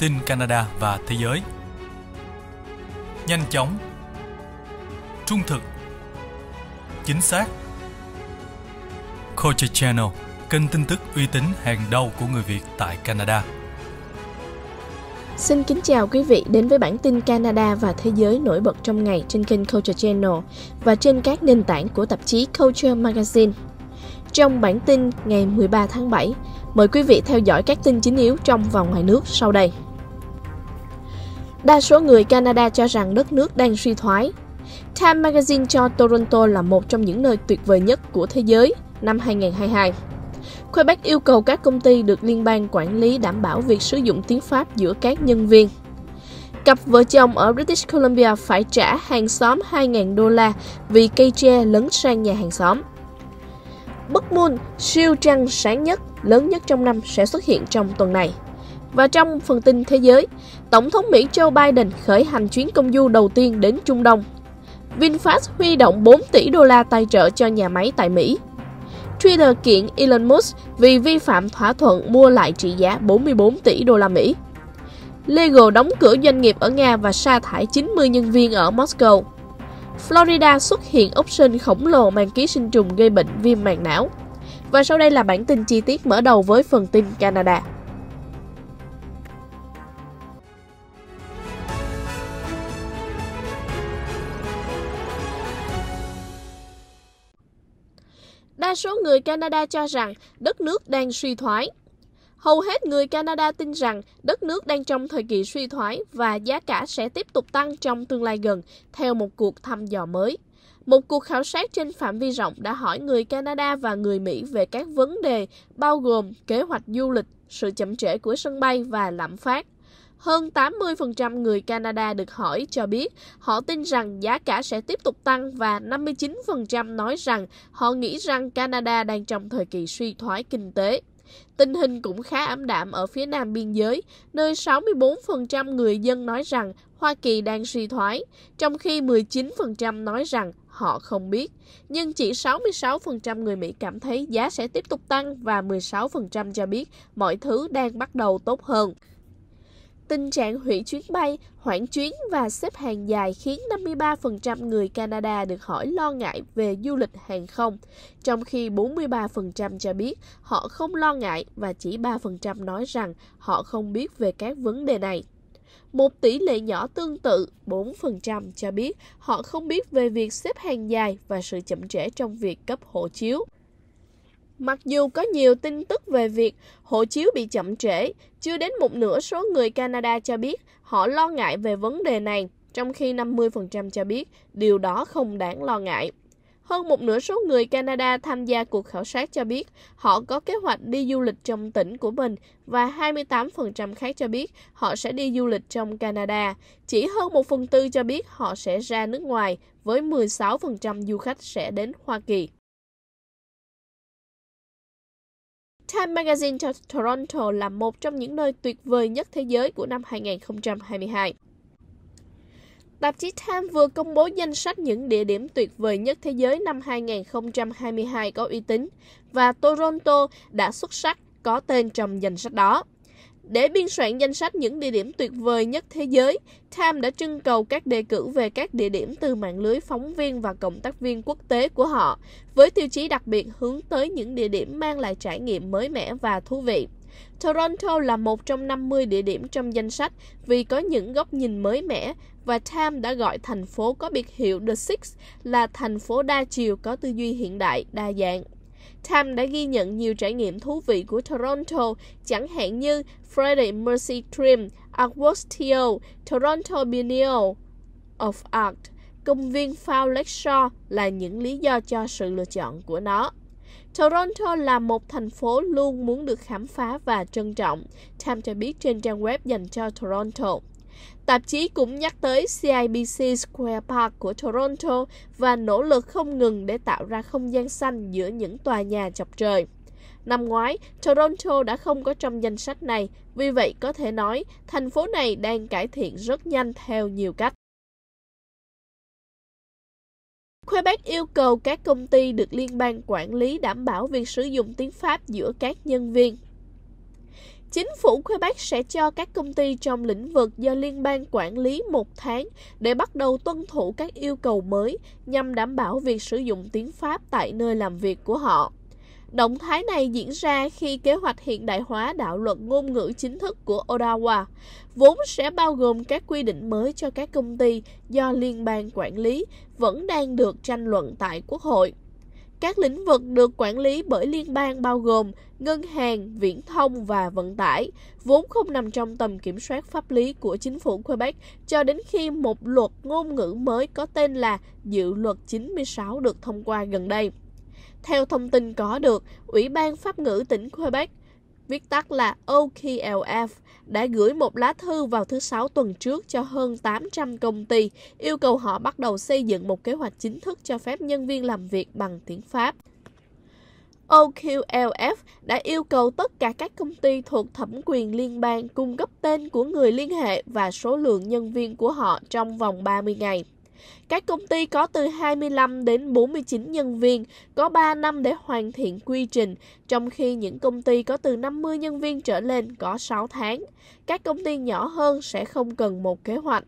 tin Canada và thế giới. Nhanh chóng, trung thực, chính xác. Culture Channel, kênh tin tức uy tín hàng đầu của người Việt tại Canada. Xin kính chào quý vị đến với bản tin Canada và thế giới nổi bật trong ngày trên kênh Culture Channel và trên các nền tảng của tạp chí Culture Magazine. Trong bản tin ngày 13 tháng 7, mời quý vị theo dõi các tin chính yếu trong và ngoài nước sau đây. Đa số người Canada cho rằng đất nước đang suy thoái. Time Magazine cho Toronto là một trong những nơi tuyệt vời nhất của thế giới năm 2022. Quebec yêu cầu các công ty được liên bang quản lý đảm bảo việc sử dụng tiếng Pháp giữa các nhân viên. Cặp vợ chồng ở British Columbia phải trả hàng xóm 2.000 đô la vì cây tre lấn sang nhà hàng xóm. Bức Moon, siêu trăng sáng nhất, lớn nhất trong năm sẽ xuất hiện trong tuần này. Và trong phần tin thế giới, Tổng thống Mỹ Joe Biden khởi hành chuyến công du đầu tiên đến Trung Đông. VinFast huy động 4 tỷ đô la tài trợ cho nhà máy tại Mỹ. Twitter kiện Elon Musk vì vi phạm thỏa thuận mua lại trị giá 44 tỷ đô la Mỹ. Lego đóng cửa doanh nghiệp ở Nga và sa thải 90 nhân viên ở Moscow. Florida xuất hiện ốc sên khổng lồ mang ký sinh trùng gây bệnh viêm màng não. Và sau đây là bản tin chi tiết mở đầu với phần tin Canada. đa số người Canada cho rằng đất nước đang suy thoái. Hầu hết người Canada tin rằng đất nước đang trong thời kỳ suy thoái và giá cả sẽ tiếp tục tăng trong tương lai gần, theo một cuộc thăm dò mới. Một cuộc khảo sát trên phạm vi rộng đã hỏi người Canada và người Mỹ về các vấn đề bao gồm kế hoạch du lịch, sự chậm trễ của sân bay và lạm phát. Hơn 80% người Canada được hỏi cho biết họ tin rằng giá cả sẽ tiếp tục tăng và 59% nói rằng họ nghĩ rằng Canada đang trong thời kỳ suy thoái kinh tế. Tình hình cũng khá ảm đạm ở phía nam biên giới, nơi 64% người dân nói rằng Hoa Kỳ đang suy thoái, trong khi 19% nói rằng họ không biết. Nhưng chỉ 66% người Mỹ cảm thấy giá sẽ tiếp tục tăng và 16% cho biết mọi thứ đang bắt đầu tốt hơn. Tình trạng hủy chuyến bay, hoãn chuyến và xếp hàng dài khiến 53% người Canada được hỏi lo ngại về du lịch hàng không, trong khi 43% cho biết họ không lo ngại và chỉ 3% nói rằng họ không biết về các vấn đề này. Một tỷ lệ nhỏ tương tự, 4% cho biết họ không biết về việc xếp hàng dài và sự chậm trễ trong việc cấp hộ chiếu. Mặc dù có nhiều tin tức về việc hộ chiếu bị chậm trễ, chưa đến một nửa số người Canada cho biết họ lo ngại về vấn đề này, trong khi 50% cho biết điều đó không đáng lo ngại. Hơn một nửa số người Canada tham gia cuộc khảo sát cho biết họ có kế hoạch đi du lịch trong tỉnh của mình và 28% khác cho biết họ sẽ đi du lịch trong Canada. Chỉ hơn một phần tư cho biết họ sẽ ra nước ngoài với 16% du khách sẽ đến Hoa Kỳ. Time Magazine cho Toronto là một trong những nơi tuyệt vời nhất thế giới của năm 2022. Tạp chí Time vừa công bố danh sách những địa điểm tuyệt vời nhất thế giới năm 2022 có uy tín và Toronto đã xuất sắc có tên trong danh sách đó. Để biên soạn danh sách những địa điểm tuyệt vời nhất thế giới, Time đã trưng cầu các đề cử về các địa điểm từ mạng lưới phóng viên và cộng tác viên quốc tế của họ, với tiêu chí đặc biệt hướng tới những địa điểm mang lại trải nghiệm mới mẻ và thú vị. Toronto là một trong 50 địa điểm trong danh sách vì có những góc nhìn mới mẻ và Time đã gọi thành phố có biệt hiệu The Six là thành phố đa chiều có tư duy hiện đại, đa dạng. Time đã ghi nhận nhiều trải nghiệm thú vị của Toronto, chẳng hạn như Friday Mercy Trim, Artworks TO, Toronto Biennial of Art, công viên Foul Lakeshore là những lý do cho sự lựa chọn của nó. Toronto là một thành phố luôn muốn được khám phá và trân trọng, Time cho biết trên trang web dành cho Toronto. Tạp chí cũng nhắc tới CIBC Square Park của Toronto và nỗ lực không ngừng để tạo ra không gian xanh giữa những tòa nhà chọc trời. Năm ngoái, Toronto đã không có trong danh sách này, vì vậy có thể nói thành phố này đang cải thiện rất nhanh theo nhiều cách. Quebec yêu cầu các công ty được liên bang quản lý đảm bảo việc sử dụng tiếng Pháp giữa các nhân viên Chính phủ Quebec sẽ cho các công ty trong lĩnh vực do liên bang quản lý một tháng để bắt đầu tuân thủ các yêu cầu mới nhằm đảm bảo việc sử dụng tiếng Pháp tại nơi làm việc của họ. Động thái này diễn ra khi kế hoạch hiện đại hóa đạo luật ngôn ngữ chính thức của Ottawa, vốn sẽ bao gồm các quy định mới cho các công ty do liên bang quản lý, vẫn đang được tranh luận tại Quốc hội. Các lĩnh vực được quản lý bởi liên bang bao gồm ngân hàng, viễn thông và vận tải, vốn không nằm trong tầm kiểm soát pháp lý của chính phủ Quebec cho đến khi một luật ngôn ngữ mới có tên là Dự luật 96 được thông qua gần đây. Theo thông tin có được, Ủy ban Pháp ngữ tỉnh Quebec viết tắt là OKLF, đã gửi một lá thư vào thứ Sáu tuần trước cho hơn 800 công ty, yêu cầu họ bắt đầu xây dựng một kế hoạch chính thức cho phép nhân viên làm việc bằng tiếng Pháp. OQLF đã yêu cầu tất cả các công ty thuộc thẩm quyền liên bang cung cấp tên của người liên hệ và số lượng nhân viên của họ trong vòng 30 ngày. Các công ty có từ 25 đến 49 nhân viên có 3 năm để hoàn thiện quy trình, trong khi những công ty có từ 50 nhân viên trở lên có 6 tháng. Các công ty nhỏ hơn sẽ không cần một kế hoạch.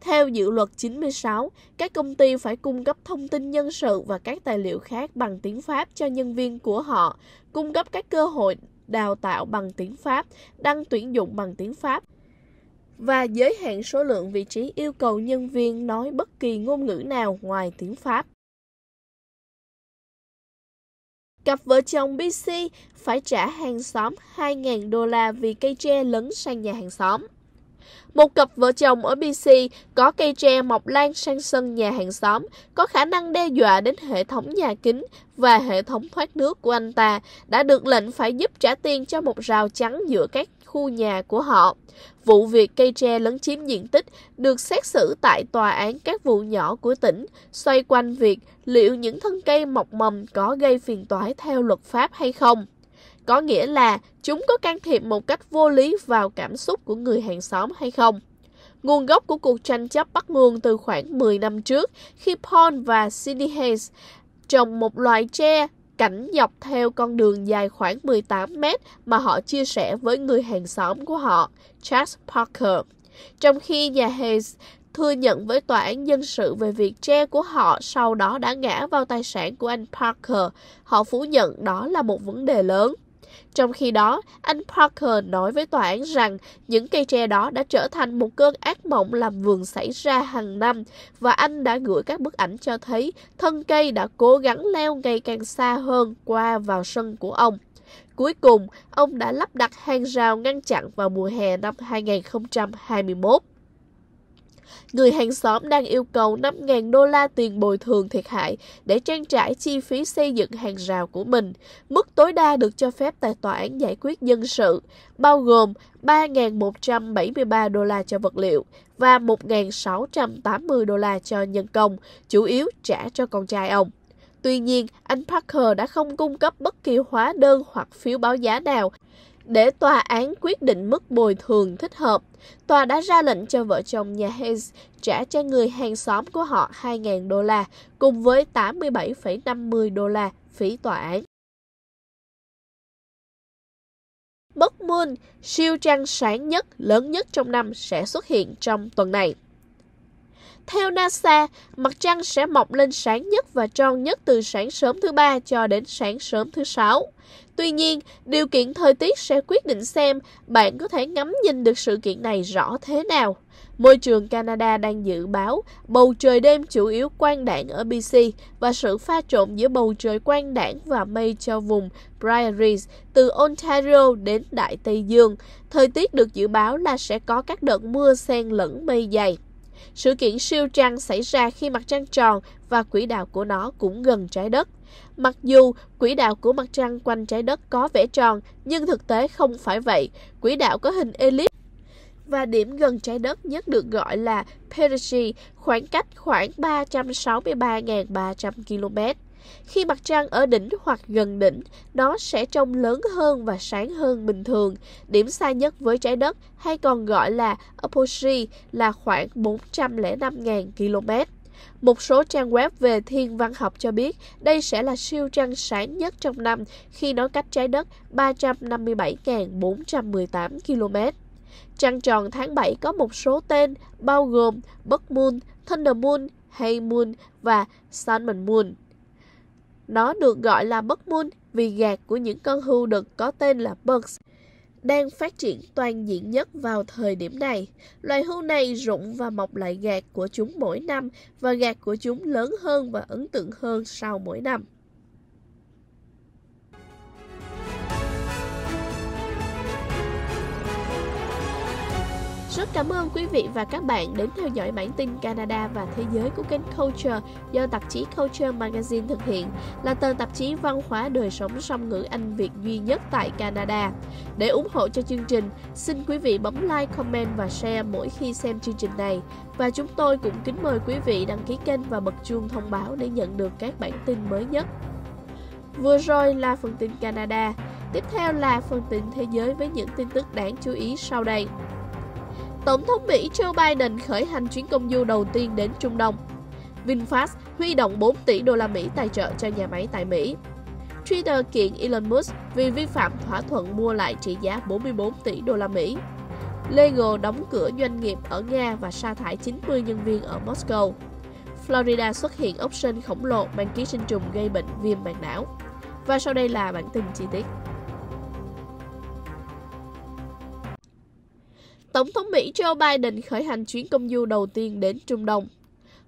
Theo dự luật 96, các công ty phải cung cấp thông tin nhân sự và các tài liệu khác bằng tiếng Pháp cho nhân viên của họ, cung cấp các cơ hội đào tạo bằng tiếng Pháp, đăng tuyển dụng bằng tiếng Pháp, và giới hạn số lượng vị trí yêu cầu nhân viên nói bất kỳ ngôn ngữ nào ngoài tiếng Pháp. Cặp vợ chồng BC phải trả hàng xóm 2.000 đô la vì cây tre lấn sang nhà hàng xóm. Một cặp vợ chồng ở BC có cây tre mọc lan sang sân nhà hàng xóm, có khả năng đe dọa đến hệ thống nhà kính và hệ thống thoát nước của anh ta, đã được lệnh phải giúp trả tiền cho một rào chắn giữa các khu nhà của họ. Vụ việc cây tre lấn chiếm diện tích được xét xử tại tòa án các vụ nhỏ của tỉnh, xoay quanh việc liệu những thân cây mọc mầm có gây phiền toái theo luật pháp hay không. Có nghĩa là chúng có can thiệp một cách vô lý vào cảm xúc của người hàng xóm hay không? Nguồn gốc của cuộc tranh chấp bắt nguồn từ khoảng 10 năm trước khi Paul và Sidney Hayes trồng một loại tre cảnh dọc theo con đường dài khoảng 18 mét mà họ chia sẻ với người hàng xóm của họ, Charles Parker. Trong khi nhà Hayes thừa nhận với tòa án dân sự về việc tre của họ sau đó đã ngã vào tài sản của anh Parker, họ phủ nhận đó là một vấn đề lớn. Trong khi đó, anh Parker nói với tòa án rằng những cây tre đó đã trở thành một cơn ác mộng làm vườn xảy ra hàng năm và anh đã gửi các bức ảnh cho thấy thân cây đã cố gắng leo ngày càng xa hơn qua vào sân của ông. Cuối cùng, ông đã lắp đặt hàng rào ngăn chặn vào mùa hè năm 2021. Người hàng xóm đang yêu cầu 5.000 đô la tiền bồi thường thiệt hại để trang trải chi phí xây dựng hàng rào của mình, mức tối đa được cho phép tại tòa án giải quyết dân sự, bao gồm 3.173 đô la cho vật liệu và 1.680 đô la cho nhân công, chủ yếu trả cho con trai ông. Tuy nhiên, anh Parker đã không cung cấp bất kỳ hóa đơn hoặc phiếu báo giá nào để tòa án quyết định mức bồi thường thích hợp, tòa đã ra lệnh cho vợ chồng nhà Hayes trả cho người hàng xóm của họ 2.000 đô la cùng với 87,50 đô la phí tòa án. Bất Moon, siêu trăng sáng nhất, lớn nhất trong năm sẽ xuất hiện trong tuần này. Theo NASA, mặt trăng sẽ mọc lên sáng nhất và tròn nhất từ sáng sớm thứ ba cho đến sáng sớm thứ sáu. Tuy nhiên, điều kiện thời tiết sẽ quyết định xem bạn có thể ngắm nhìn được sự kiện này rõ thế nào. Môi trường Canada đang dự báo bầu trời đêm chủ yếu quang đảng ở BC và sự pha trộn giữa bầu trời quang đảng và mây cho vùng Prairies từ Ontario đến Đại Tây Dương. Thời tiết được dự báo là sẽ có các đợt mưa xen lẫn mây dày. Sự kiện siêu trăng xảy ra khi mặt trăng tròn và quỹ đạo của nó cũng gần trái đất. Mặc dù quỹ đạo của mặt trăng quanh trái đất có vẻ tròn, nhưng thực tế không phải vậy. Quỹ đạo có hình elip và điểm gần trái đất nhất được gọi là Perigee, khoảng cách khoảng 363.300 km. Khi mặt trăng ở đỉnh hoặc gần đỉnh, nó sẽ trông lớn hơn và sáng hơn bình thường. Điểm xa nhất với trái đất, hay còn gọi là apogee, là khoảng 405.000 km. Một số trang web về thiên văn học cho biết đây sẽ là siêu trăng sáng nhất trong năm khi nó cách trái đất 357.418 km. Trăng tròn tháng 7 có một số tên bao gồm Buck Moon, Thunder Moon, Hay Moon và Salmon Moon. Nó được gọi là bất môn vì gạt của những con hưu đực có tên là bugs đang phát triển toàn diện nhất vào thời điểm này. Loài hưu này rụng và mọc lại gạt của chúng mỗi năm và gạt của chúng lớn hơn và ấn tượng hơn sau mỗi năm. Rất cảm ơn quý vị và các bạn đến theo dõi bản tin Canada và thế giới của kênh Culture do tạp chí Culture Magazine thực hiện, là tờ tạp chí văn hóa đời sống song ngữ Anh Việt duy nhất tại Canada. Để ủng hộ cho chương trình, xin quý vị bấm like, comment và share mỗi khi xem chương trình này. Và chúng tôi cũng kính mời quý vị đăng ký kênh và bật chuông thông báo để nhận được các bản tin mới nhất. Vừa rồi là phần tin Canada, tiếp theo là phần tin thế giới với những tin tức đáng chú ý sau đây. Tổng thống Mỹ Joe Biden khởi hành chuyến công du đầu tiên đến Trung Đông. VinFast huy động 4 tỷ đô la Mỹ tài trợ cho nhà máy tại Mỹ. Twitter kiện Elon Musk vì vi phạm thỏa thuận mua lại trị giá 44 tỷ đô la Mỹ. Lego đóng cửa doanh nghiệp ở Nga và sa thải 90 nhân viên ở Moscow. Florida xuất hiện ốc sên khổng lồ mang ký sinh trùng gây bệnh viêm màng não. Và sau đây là bản tin chi tiết. Tổng thống Mỹ Joe Biden khởi hành chuyến công du đầu tiên đến Trung Đông.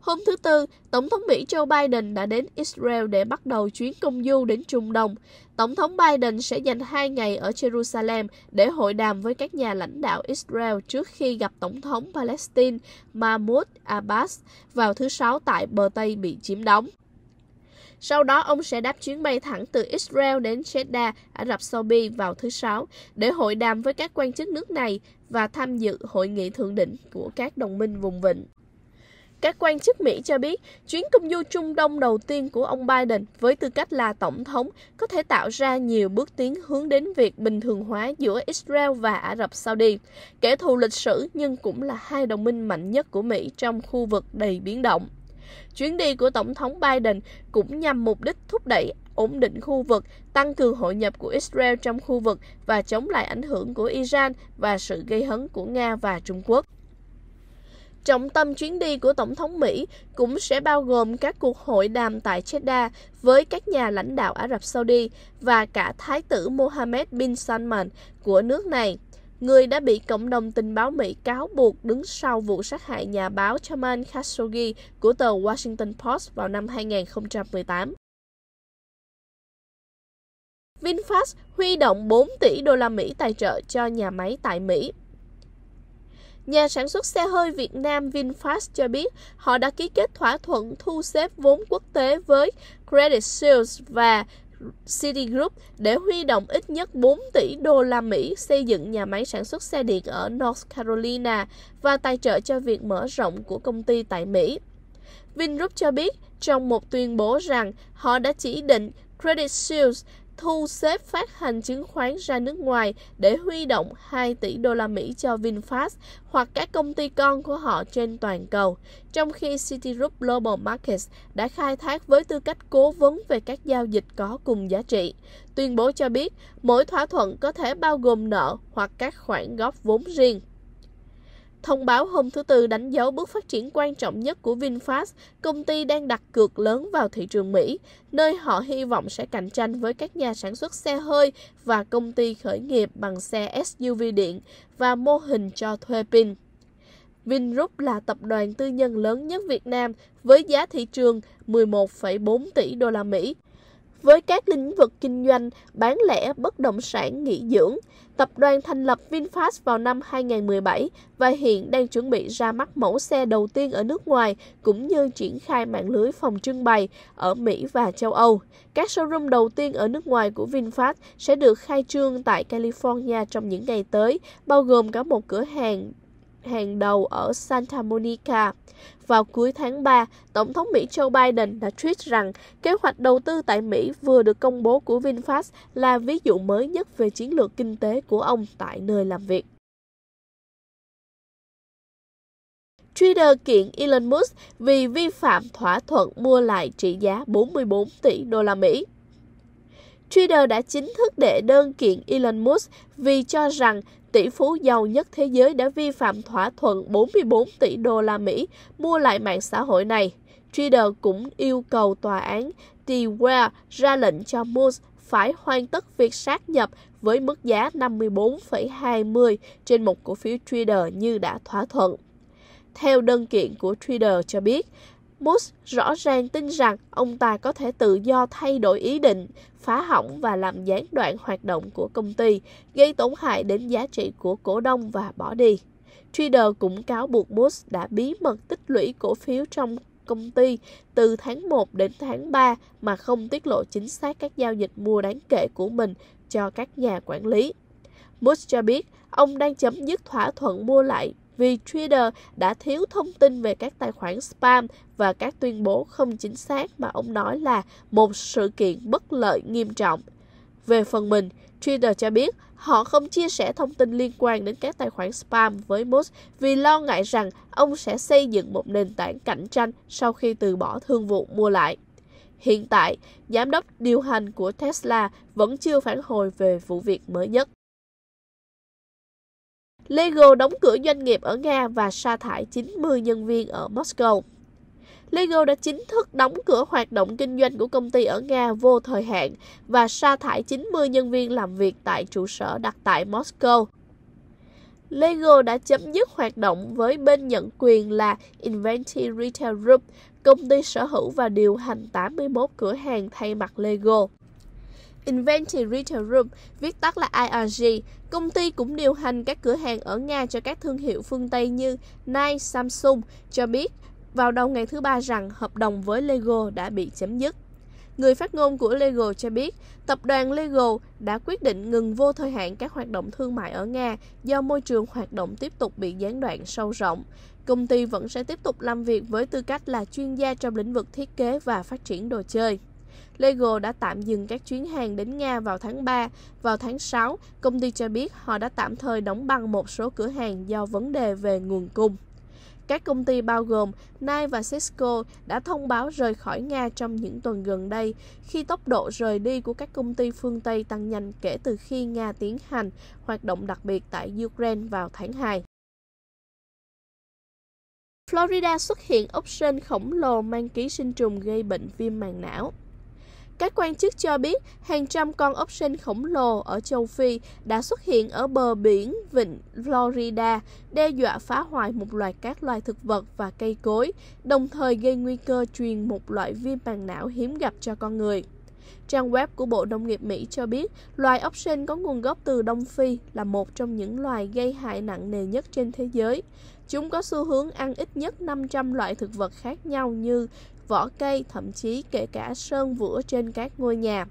Hôm thứ Tư, Tổng thống Mỹ Joe Biden đã đến Israel để bắt đầu chuyến công du đến Trung Đông. Tổng thống Biden sẽ dành hai ngày ở Jerusalem để hội đàm với các nhà lãnh đạo Israel trước khi gặp Tổng thống Palestine Mahmoud Abbas vào thứ Sáu tại bờ Tây bị chiếm đóng. Sau đó, ông sẽ đáp chuyến bay thẳng từ Israel đến Jeddah, Ả Rập Saudi vào thứ Sáu để hội đàm với các quan chức nước này và tham dự hội nghị thượng đỉnh của các đồng minh vùng vịnh. Các quan chức Mỹ cho biết, chuyến công du Trung Đông đầu tiên của ông Biden với tư cách là tổng thống có thể tạo ra nhiều bước tiến hướng đến việc bình thường hóa giữa Israel và Ả Rập Saudi, kẻ thù lịch sử nhưng cũng là hai đồng minh mạnh nhất của Mỹ trong khu vực đầy biến động. Chuyến đi của Tổng thống Biden cũng nhằm mục đích thúc đẩy ổn định khu vực, tăng cường hội nhập của Israel trong khu vực và chống lại ảnh hưởng của Iran và sự gây hấn của Nga và Trung Quốc. Trọng tâm chuyến đi của Tổng thống Mỹ cũng sẽ bao gồm các cuộc hội đàm tại Jeddah với các nhà lãnh đạo Ả Rập Saudi và cả Thái tử Mohammed bin Salman của nước này người đã bị cộng đồng tình báo Mỹ cáo buộc đứng sau vụ sát hại nhà báo Jamal Khashoggi của tờ Washington Post vào năm 2018. VinFast huy động 4 tỷ đô la Mỹ tài trợ cho nhà máy tại Mỹ. Nhà sản xuất xe hơi Việt Nam VinFast cho biết họ đã ký kết thỏa thuận thu xếp vốn quốc tế với Credit Suisse và Citigroup để huy động ít nhất 4 tỷ đô la Mỹ xây dựng nhà máy sản xuất xe điện ở North Carolina và tài trợ cho việc mở rộng của công ty tại Mỹ. Vingroup cho biết trong một tuyên bố rằng họ đã chỉ định Credit Suisse thu xếp phát hành chứng khoán ra nước ngoài để huy động 2 tỷ đô la Mỹ cho VinFast hoặc các công ty con của họ trên toàn cầu, trong khi Citigroup Global Markets đã khai thác với tư cách cố vấn về các giao dịch có cùng giá trị. Tuyên bố cho biết, mỗi thỏa thuận có thể bao gồm nợ hoặc các khoản góp vốn riêng. Thông báo hôm thứ Tư đánh dấu bước phát triển quan trọng nhất của VinFast, công ty đang đặt cược lớn vào thị trường Mỹ, nơi họ hy vọng sẽ cạnh tranh với các nhà sản xuất xe hơi và công ty khởi nghiệp bằng xe SUV điện và mô hình cho thuê pin. Vingroup là tập đoàn tư nhân lớn nhất Việt Nam với giá thị trường 11,4 tỷ đô la Mỹ với các lĩnh vực kinh doanh, bán lẻ, bất động sản, nghỉ dưỡng. Tập đoàn thành lập VinFast vào năm 2017 và hiện đang chuẩn bị ra mắt mẫu xe đầu tiên ở nước ngoài cũng như triển khai mạng lưới phòng trưng bày ở Mỹ và châu Âu. Các showroom đầu tiên ở nước ngoài của VinFast sẽ được khai trương tại California trong những ngày tới, bao gồm cả một cửa hàng hàng đầu ở Santa Monica. Vào cuối tháng 3, Tổng thống Mỹ Joe Biden đã tweet rằng kế hoạch đầu tư tại Mỹ vừa được công bố của VinFast là ví dụ mới nhất về chiến lược kinh tế của ông tại nơi làm việc. Twitter kiện Elon Musk vì vi phạm thỏa thuận mua lại trị giá 44 tỷ đô la Mỹ. Twitter đã chính thức đệ đơn kiện Elon Musk vì cho rằng tỷ phú giàu nhất thế giới đã vi phạm thỏa thuận 44 tỷ đô la Mỹ mua lại mạng xã hội này. Twitter cũng yêu cầu tòa án Delaware ra lệnh cho Musk phải hoàn tất việc sát nhập với mức giá 54,20 trên một cổ phiếu Twitter như đã thỏa thuận. Theo đơn kiện của Twitter cho biết, Bush rõ ràng tin rằng ông ta có thể tự do thay đổi ý định, phá hỏng và làm gián đoạn hoạt động của công ty, gây tổn hại đến giá trị của cổ đông và bỏ đi. Trader cũng cáo buộc Bush đã bí mật tích lũy cổ phiếu trong công ty từ tháng 1 đến tháng 3 mà không tiết lộ chính xác các giao dịch mua đáng kể của mình cho các nhà quản lý. Bush cho biết ông đang chấm dứt thỏa thuận mua lại vì Twitter đã thiếu thông tin về các tài khoản spam và các tuyên bố không chính xác mà ông nói là một sự kiện bất lợi nghiêm trọng. Về phần mình, Twitter cho biết họ không chia sẻ thông tin liên quan đến các tài khoản spam với Musk vì lo ngại rằng ông sẽ xây dựng một nền tảng cạnh tranh sau khi từ bỏ thương vụ mua lại. Hiện tại, giám đốc điều hành của Tesla vẫn chưa phản hồi về vụ việc mới nhất. Lego đóng cửa doanh nghiệp ở Nga và sa thải 90 nhân viên ở Moscow. Lego đã chính thức đóng cửa hoạt động kinh doanh của công ty ở Nga vô thời hạn và sa thải 90 nhân viên làm việc tại trụ sở đặt tại Moscow. Lego đã chấm dứt hoạt động với bên nhận quyền là Inventy Retail Group, công ty sở hữu và điều hành 81 cửa hàng thay mặt Lego. Inventory Retail Group, viết tắt là IRG. Công ty cũng điều hành các cửa hàng ở Nga cho các thương hiệu phương Tây như Nike, Samsung, cho biết vào đầu ngày thứ ba rằng hợp đồng với Lego đã bị chấm dứt. Người phát ngôn của Lego cho biết, tập đoàn Lego đã quyết định ngừng vô thời hạn các hoạt động thương mại ở Nga do môi trường hoạt động tiếp tục bị gián đoạn sâu rộng. Công ty vẫn sẽ tiếp tục làm việc với tư cách là chuyên gia trong lĩnh vực thiết kế và phát triển đồ chơi. Lego đã tạm dừng các chuyến hàng đến Nga vào tháng 3. Vào tháng 6, công ty cho biết họ đã tạm thời đóng băng một số cửa hàng do vấn đề về nguồn cung. Các công ty bao gồm Nike và Cisco đã thông báo rời khỏi Nga trong những tuần gần đây khi tốc độ rời đi của các công ty phương Tây tăng nhanh kể từ khi Nga tiến hành hoạt động đặc biệt tại Ukraine vào tháng 2. Florida xuất hiện ốc sên khổng lồ mang ký sinh trùng gây bệnh viêm màng não. Các quan chức cho biết hàng trăm con ốc sên khổng lồ ở châu Phi đã xuất hiện ở bờ biển vịnh Florida, đe dọa phá hoại một loạt các loài thực vật và cây cối, đồng thời gây nguy cơ truyền một loại viêm màng não hiếm gặp cho con người. Trang web của Bộ Nông nghiệp Mỹ cho biết, loài ốc sên có nguồn gốc từ Đông Phi là một trong những loài gây hại nặng nề nhất trên thế giới. Chúng có xu hướng ăn ít nhất 500 loại thực vật khác nhau như vỏ cây, thậm chí kể cả sơn vữa trên các ngôi nhà.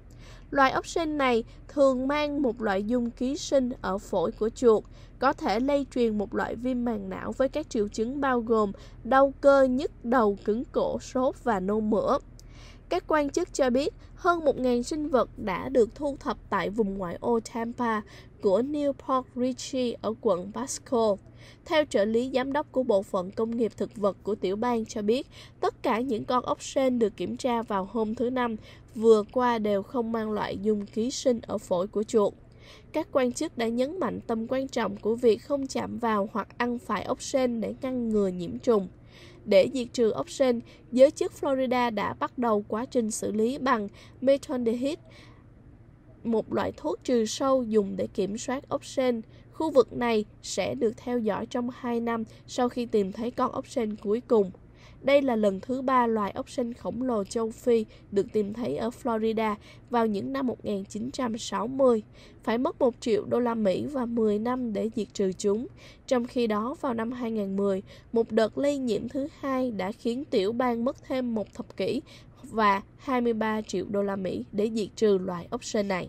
Loài ốc sên này thường mang một loại dung ký sinh ở phổi của chuột, có thể lây truyền một loại viêm màng não với các triệu chứng bao gồm đau cơ, nhức đầu, cứng cổ, sốt và nôn mửa. Các quan chức cho biết hơn 1.000 sinh vật đã được thu thập tại vùng ngoại ô Tampa của Newport Richie ở quận Pasco. Theo trợ lý giám đốc của Bộ phận Công nghiệp Thực vật của tiểu bang cho biết, tất cả những con ốc sên được kiểm tra vào hôm thứ Năm vừa qua đều không mang loại dung ký sinh ở phổi của chuột các quan chức đã nhấn mạnh tầm quan trọng của việc không chạm vào hoặc ăn phải ốc sên để ngăn ngừa nhiễm trùng. Để diệt trừ ốc sên, giới chức Florida đã bắt đầu quá trình xử lý bằng methondehyde, một loại thuốc trừ sâu dùng để kiểm soát ốc sên. Khu vực này sẽ được theo dõi trong 2 năm sau khi tìm thấy con ốc sên cuối cùng. Đây là lần thứ ba loài ốc sên khổng lồ châu Phi được tìm thấy ở Florida vào những năm 1960. Phải mất 1 triệu đô la Mỹ và 10 năm để diệt trừ chúng. Trong khi đó, vào năm 2010, một đợt lây nhiễm thứ hai đã khiến tiểu bang mất thêm một thập kỷ và 23 triệu đô la Mỹ để diệt trừ loài ốc sên này.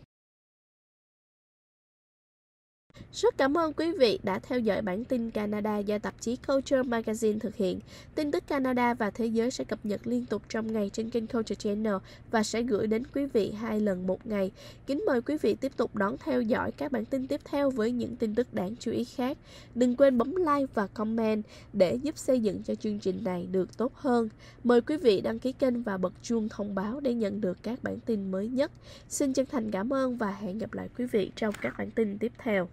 Rất cảm ơn quý vị đã theo dõi bản tin Canada do tạp chí Culture Magazine thực hiện. Tin tức Canada và thế giới sẽ cập nhật liên tục trong ngày trên kênh Culture Channel và sẽ gửi đến quý vị hai lần một ngày. Kính mời quý vị tiếp tục đón theo dõi các bản tin tiếp theo với những tin tức đáng chú ý khác. Đừng quên bấm like và comment để giúp xây dựng cho chương trình này được tốt hơn. Mời quý vị đăng ký kênh và bật chuông thông báo để nhận được các bản tin mới nhất. Xin chân thành cảm ơn và hẹn gặp lại quý vị trong các bản tin tiếp theo.